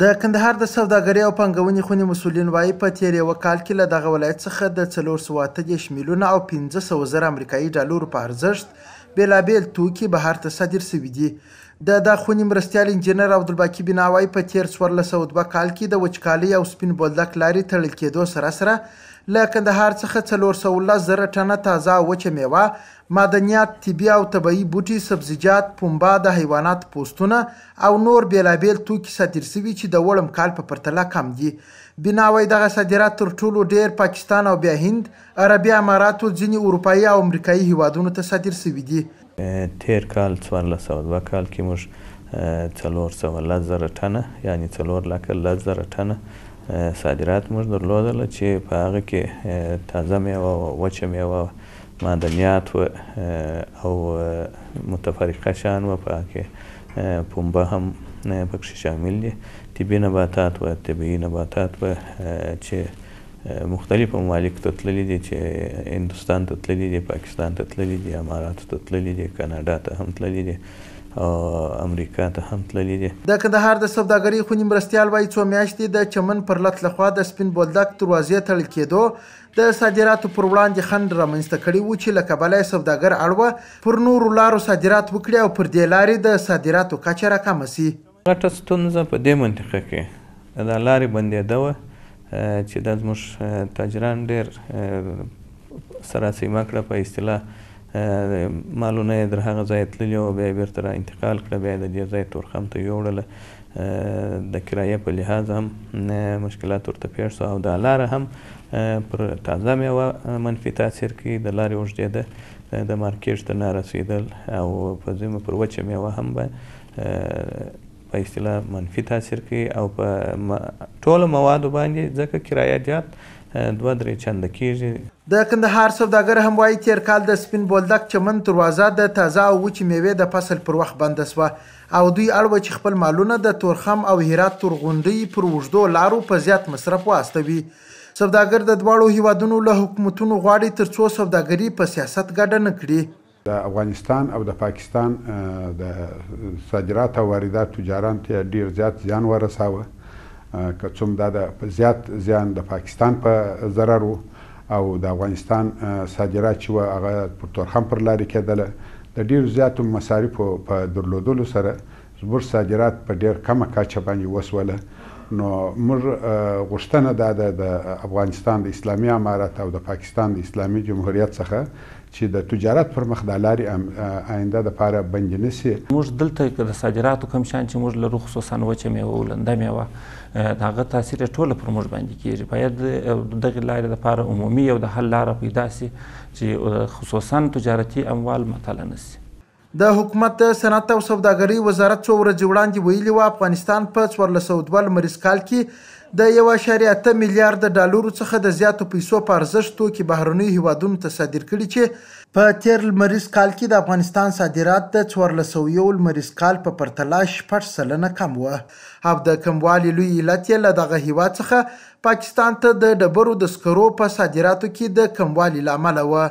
د کندهار د سوداګرۍ او پنګونې خونې مسولین وایي په تیر یوه کال کې له دغه ولایت څخه د څلور سوه اته دېرش میلیونه او پنځه سوه زره امریکایي ډالرو په ارزښت بېلابېل توکي بهر ته صادر سوي دي د دا خوني مرستیال انجنیر عبدالباقي بیناوی په تیر 1402 کال کې د وچکالۍ او سپین بولدک لارې تړل کېدو سره سره له کندهار څخه 410 زره ټنه تازه وچه میوه معدنیات طبي او طبي بوټي سبزیجات پنبه د حیوانات پوستونه او نور بیلابیل توکي صادر شوي چې د وړم کال په پرتله کم دي بناوی دغه صادرات تر ټولو ډیر پاکستان او بیا هند عربي اماراتو ځینې اروپایي او امریکایي هیوادونو ته صادر شوي دي تیر کال څوارلس سوه دوه کال کې موږ څلور سوه لس زره ټنه یعنې څلور لکه لس زره ټنه صادرات موږ درلودله چې په هغه کې تازه میوه وچه میوه معدنیات و او متفرقه شیان وه په هغه کې پنبه هم پکښې شامل دي طبي نباتات و طبیعي نباتات به چې مختلف ممالک ته تللی دي چې هندستان ته تللی دي پاکستان ته تللی دي اماراتو ته تللی دي کاناډا ته هم تللی دي او امریکا ته هم تللی دي د کندهار د سوداګرۍ خونې مرستیال وایي څو میاشتې د چمن پر لټ لخوا د سپین بولدک دروازې تړل کېدو د صادراتو پر وړاندې خنډ رامنځته کړی و چې له کبله یې سوداګر اړوه پر نورو لارو صادرات وکړي او پر دې لارې د صادراتو کچه راکمه سي غټه ستونزه په دې منطقه کې د لارې بندېده وه چې دا زموږ تاجران ډیر سراسیمه کړه په اصطلاح مالونه یې در هغه ځای تللي او بیا یې بېرته را انتقال کړه بیا یې د دې ځای تورخم ته یوړله د کرایه په لحاظ هم مشکلات ورته پیښ سو او د لار هم پر تازه میوه منفي تاثیر کوي د لارې اوږدېده د مارکیټ ته نه رسیدل او په ځمه پر وچه میوه هم به په اصطلاح منفي تاثیر کوي او په ټولو موادو باندې ځکه کرایه زیات دوه درې چنده کیږي د کندهار سوداګر هم وایي تیر کال د سپین بولدک چمن دروازه د تازه او وچې میوې د فصل پر وخت بنده سوه او دوی اړوه چې خپل مالونه د تورخم او هرات تور غونډۍ پر اوږدو لارو په زیات مصرف واستوي سوداګر د دواړو هیوادونو له حکومتونو غواړي ترڅو سوداګري په سیاست ګډه نه کړي د افغانستان او د پاکستان د صادرات او واردات تجاران ته ډیر زیات زیان ورساوه که څوم دا د زیات زیان د پاکستان په ضرر او د افغانستان صادرات چې و هغه پر تورخم پر لارې کېدله د ډیر زیاتو مصارفو په درلودلو سره زموږ صادرات په ډیر کمه کچه باندې وسوله نو موږ غوښتنه دا ده د افغانستان د اسلامي امارت او د پاکستان د اسلامي جمهوریت څخه چې د تجارت پر مخ د لارې آینده د پاره بند نه سي موږ دلته د صادراتو کم شان چې موږ لرو خصوصا وچه میوه ولنده میوه د هغه تاثیر ټوله پر موږ باندې کیږي باید دغه لارې لپاره عمومي او د حل لاره پیدا شي چې خصوصا تجارتي اموال مطالعه نشي د حکومت د صنعت او سوداګرۍ وزارت څو ورځې وړاندې ویلي و افغانستان په 1402 لمریز کال کې د 1.8 میلیارډ ډالرو څخه د زیاتو پیسو په ارزښت توکي بهرنی هیوادونو ته صادر کړي چې په تیر لمریز کال کې د افغانستان صادرات د 1401 لمریز کال په پرتله شپږ سلنه کم و او د کموالي لوی علت یې له دغه هیواد څخه پاکستان ته د ډبرو د سکرو په صادراتو کې د کموالي لامل و